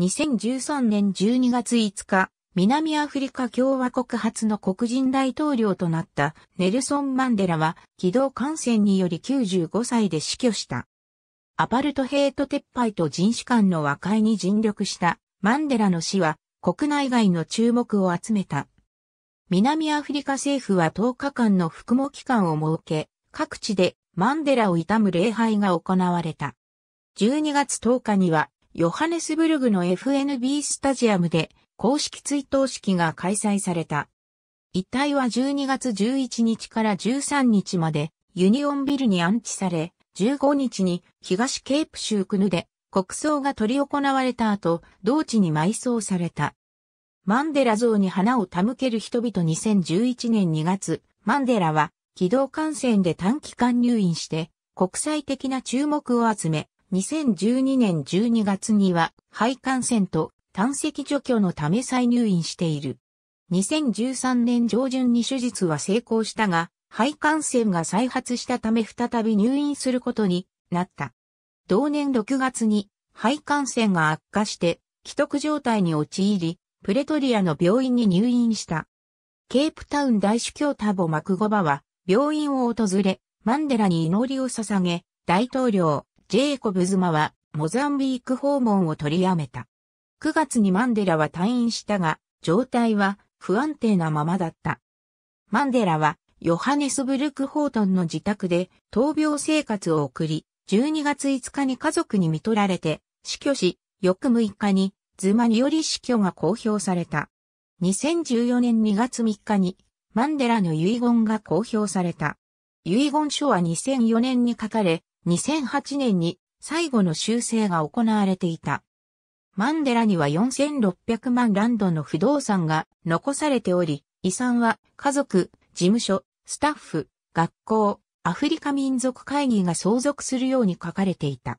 2013年12月5日、南アフリカ共和国初の黒人大統領となったネルソン・マンデラは気道感染により95歳で死去した。アパルトヘイト撤廃と人種間の和解に尽力したマンデラの死は国内外の注目を集めた。南アフリカ政府は10日間の服喪期間を設け、各地でマンデラを悼む礼拝が行われた。12月10日にはヨハネスブルグの FNB スタジアムで公式追悼式が開催された。遺体は12月11日から13日までユニオンビルに安置され、15日に東ケープ州クヌで国葬が取り行われた後、同地に埋葬された。マンデラ像に花を手向ける人々2011年2月、マンデラは軌道感染で短期間入院して国際的な注目を集め、2012年12月には肺感染と胆石除去のため再入院している。2013年上旬に手術は成功したが、肺感染が再発したため再び入院することになった。同年6月に肺感染が悪化して、既得状態に陥り、プレトリアの病院に入院した。ケープタウン大主教タボ・マクゴバは病院を訪れ、マンデラに祈りを捧げ、大統領、ジェイコブズマはモザンビーク訪問を取りやめた。9月にマンデラは退院したが、状態は不安定なままだった。マンデラはヨハネスブルク・ホートンの自宅で闘病生活を送り、12月5日に家族に見取られて死去し、翌6日にズマにより死去が公表された。2014年2月3日にマンデラの遺言が公表された。遺言書は2004年に書かれ、2008年に最後の修正が行われていた。マンデラには4600万ランドの不動産が残されており、遺産は家族、事務所、スタッフ、学校、アフリカ民族会議が相続するように書かれていた。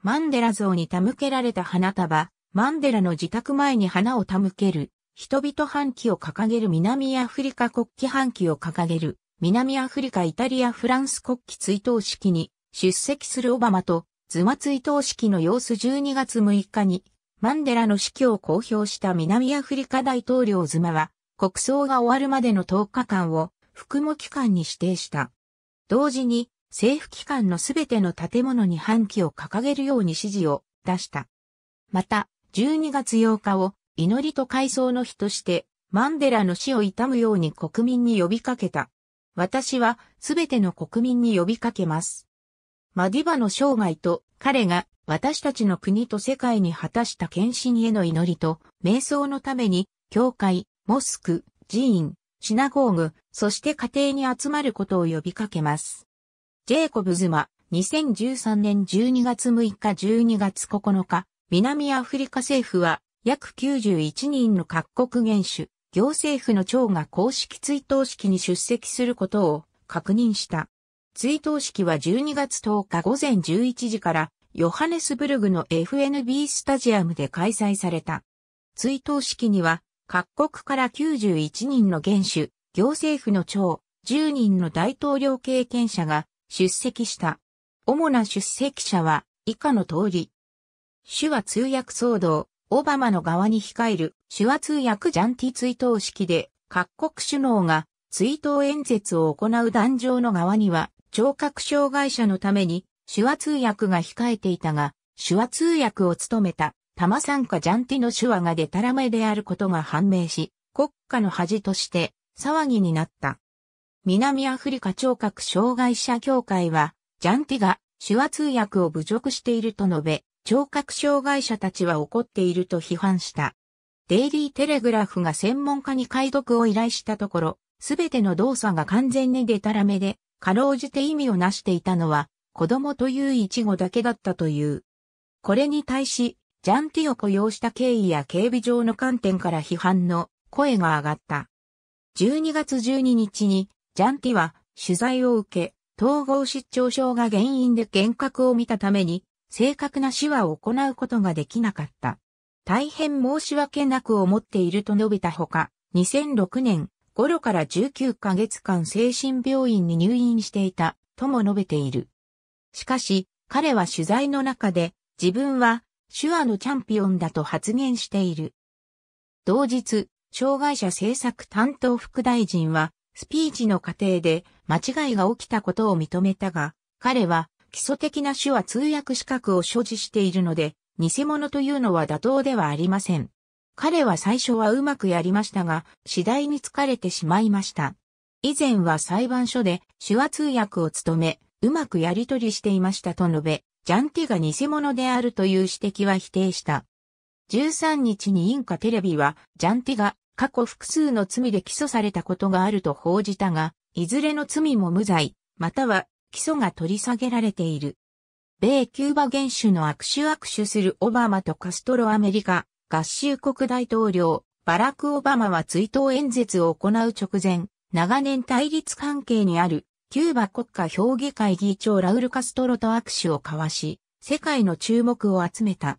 マンデラ像に手向けられた花束、マンデラの自宅前に花を手向ける、人々半旗を掲げる南アフリカ国旗半旗を掲げる、南アフリカイタリアフランス国旗追悼式に出席するオバマとズマ追悼式の様子12月6日にマンデラの死去を公表した南アフリカ大統領ズマは国葬が終わるまでの10日間を服務期間に指定した。同時に政府機関のすべての建物に半旗を掲げるように指示を出した。また、12月8日を祈りと改装の日として、マンデラの死を悼むように国民に呼びかけた。私はすべての国民に呼びかけます。マディバの生涯と彼が私たちの国と世界に果たした献身への祈りと瞑想のために教会、モスク、寺院、シナゴーグ、そして家庭に集まることを呼びかけます。ジェイコブズマ、2013年12月6日12月9日、南アフリカ政府は約91人の各国元首、行政府の長が公式追悼式に出席することを確認した。追悼式は12月10日午前11時からヨハネスブルグの FNB スタジアムで開催された。追悼式には各国から91人の元首、行政府の長、10人の大統領経験者が出席した。主な出席者は以下の通り。手話通訳騒動、オバマの側に控える手話通訳ジャンティ追悼式で各国首脳が追悼演説を行う壇上の側には聴覚障害者のために手話通訳が控えていたが、手話通訳を務めた玉参加ジャンティの手話がデタラメであることが判明し、国家の恥として騒ぎになった。南アフリカ聴覚障害者協会は、ジャンティが手話通訳を侮辱していると述べ、聴覚障害者たちは怒っていると批判した。デイリーテレグラフが専門家に解読を依頼したところ、すべての動作が完全にデタラメで、かろうじて意味をなしていたのは、子供という一語だけだったという。これに対し、ジャンティを雇用した経緯や警備上の観点から批判の声が上がった。12月12日に、ジャンティは取材を受け、統合失調症が原因で幻覚を見たために、正確な手話を行うことができなかった。大変申し訳なく思っていると述べたほか、2006年、頃から19ヶ月間精神病院に入院していたとも述べている。しかし、彼は取材の中で自分は手話のチャンピオンだと発言している。同日、障害者政策担当副大臣はスピーチの過程で間違いが起きたことを認めたが、彼は基礎的な手話通訳資格を所持しているので、偽物というのは妥当ではありません。彼は最初はうまくやりましたが、次第に疲れてしまいました。以前は裁判所で手話通訳を務め、うまくやり取りしていましたと述べ、ジャンティが偽物であるという指摘は否定した。13日にインカテレビは、ジャンティが過去複数の罪で起訴されたことがあると報じたが、いずれの罪も無罪、または起訴が取り下げられている。米キューバ元首の握手握手するオバマとカストロアメリカ合衆国大統領、バラク・オバマは追悼演説を行う直前、長年対立関係にある、キューバ国家評議会議長ラウル・カストロと握手を交わし、世界の注目を集めた。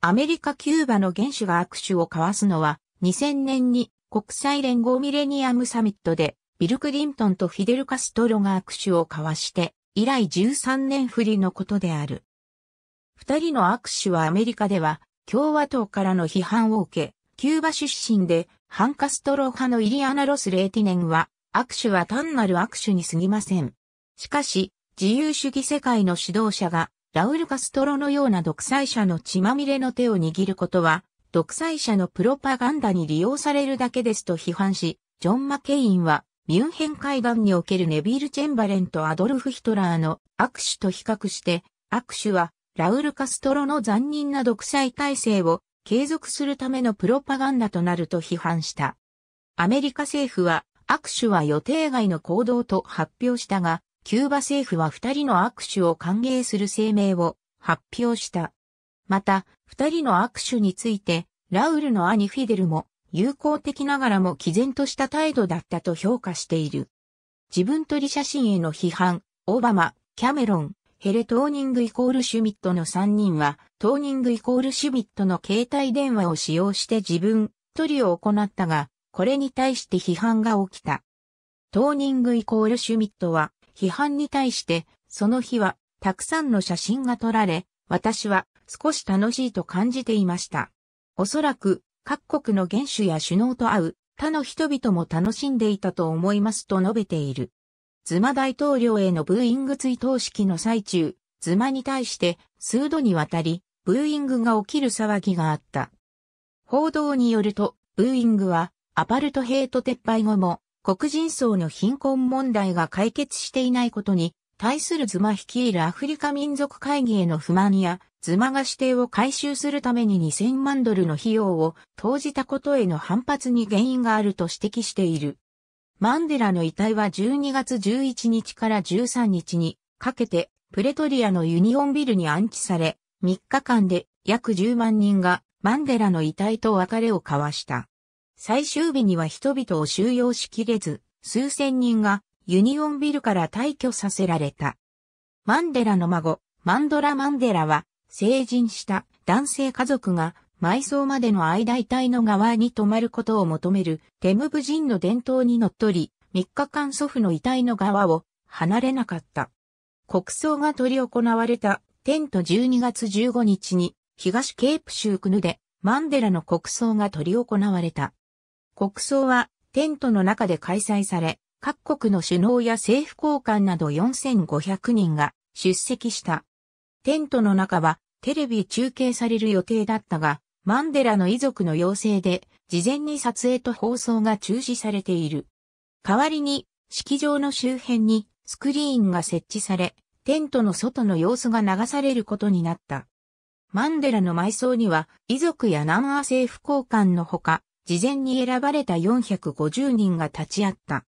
アメリカ・キューバの元首が握手を交わすのは、2000年に国際連合ミレニアムサミットで、ビル・クリントンとフィデル・カストロが握手を交わして、以来13年振りのことである。二人の握手はアメリカでは共和党からの批判を受け、キューバ出身で、ハンカストロ派のイリアナ・ロス・レーティネンは、握手は単なる握手に過ぎません。しかし、自由主義世界の指導者が、ラウル・カストロのような独裁者の血まみれの手を握ることは、独裁者のプロパガンダに利用されるだけですと批判し、ジョン・マケインは、ミュンヘン会談におけるネビール・チェンバレンとアドルフ・ヒトラーの握手と比較して、握手はラウル・カストロの残忍な独裁体制を継続するためのプロパガンダとなると批判した。アメリカ政府は握手は予定外の行動と発表したが、キューバ政府は二人の握手を歓迎する声明を発表した。また、二人の握手について、ラウルの兄フィデルも友好的ながらも毅然とした態度だったと評価している。自分取り写真への批判、オバマ、キャメロン、ヘレトーニングイコールシュミットの3人は、トーニングイコールシュミットの携帯電話を使用して自分、取りを行ったが、これに対して批判が起きた。トーニングイコールシュミットは、批判に対して、その日は、たくさんの写真が撮られ、私は少し楽しいと感じていました。おそらく、各国の元首や首脳と会う、他の人々も楽しんでいたと思いますと述べている。ズマ大統領へのブーイング追悼式の最中、ズマに対して数度にわたり、ブーイングが起きる騒ぎがあった。報道によると、ブーイングは、アパルトヘイト撤廃後も、黒人層の貧困問題が解決していないことに、対するズマ率いるアフリカ民族会議への不満や、ズマが指定を回収するために2000万ドルの費用を投じたことへの反発に原因があると指摘している。マンデラの遺体は12月11日から13日にかけてプレトリアのユニオンビルに安置され、3日間で約10万人がマンデラの遺体と別れを交わした。最終日には人々を収容しきれず、数千人がユニオンビルから退去させられた。マンデラの孫、マンドラ・マンデラは、成人した男性家族が埋葬までの間遺体の側に泊まることを求める、テムブ人の伝統にのっとり、3日間祖父の遺体の側を離れなかった。国葬が取り行われたテント12月15日に東ケープ州クヌでマンデラの国葬が取り行われた。国葬はテントの中で開催され、各国の首脳や政府高官など4500人が出席した。テントの中はテレビ中継される予定だったが、マンデラの遺族の要請で、事前に撮影と放送が中止されている。代わりに、式場の周辺にスクリーンが設置され、テントの外の様子が流されることになった。マンデラの埋葬には、遺族や南ア政府高官のほか、事前に選ばれた450人が立ち会った。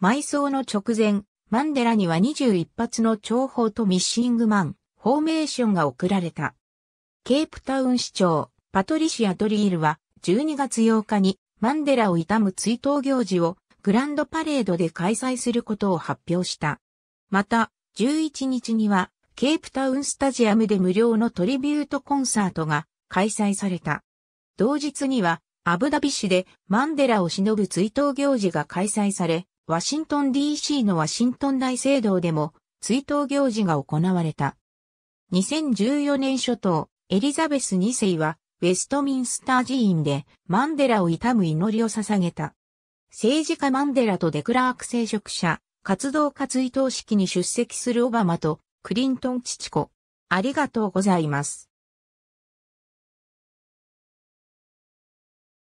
埋葬の直前、マンデラには21発の長報とミッシングマン、フォーメーションが送られた。ケープタウン市長、パトリシア・ドリールは12月8日にマンデラを悼む追悼行事をグランドパレードで開催することを発表した。また、11日にはケープタウンスタジアムで無料のトリビュートコンサートが開催された。同日にはアブダビ市でマンデラを偲ぶ追悼行事が開催され、ワシントン DC のワシントン大聖堂でも追悼行事が行われた。2014年初頭、エリザベス2世はウェストミンスター寺院でマンデラを悼む祈りを捧げた。政治家マンデラとデクラーク聖職者、活動家追悼式に出席するオバマとクリントン父子。ありがとうございます。